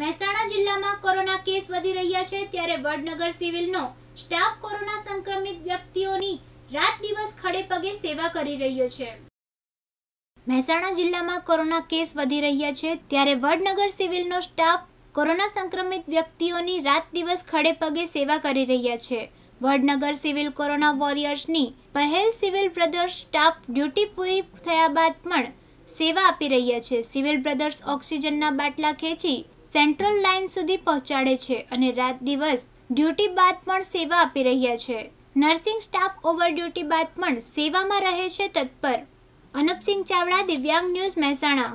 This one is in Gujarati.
મહેસાણા જિલ્લામાં કોરોના કેસ વધી રહ્યા છે ત્યારે વડનગર સિવિલનો સ્ટાફ કોરોના સંક્રમિત વ્યક્તિઓની રાત દિવસ ખડે પગે સેવા કરી રહ્યો છે મહેસાણા જિલ્લામાં કોરોના કેસ વધી રહ્યા છે ત્યારે વડનગર સિવિલનો સ્ટાફ કોરોના સંક્રમિત વ્યક્તિઓની રાત દિવસ ખડે પગે સેવા કરી રહ્યા છે વડનગર સિવિલ કોરોના વોરિયર્સની પહેલ સિવિલ બ્રધર્સ સ્ટાફ ડ્યુટી પૂરી થયા બાદ પણ સેવા આપી રહ્યા છે સિવિલ બ્રધર્સ ઓક્સિજનના બાટલા ખેંચી સેન્ટ્રલ લાઇન સુધી પહોંચાડે છે અને રાત દિવસ ડ્યુટી બાદ પણ સેવા આપી રહ્યા છે નર્સિંગ સ્ટાફ ઓવર ડ્યુટી બાદ પણ સેવામાં રહે છે તત્પર અનપસિંહ ચાવડા દિવ્યાંગ ન્યૂઝ મહેસાણા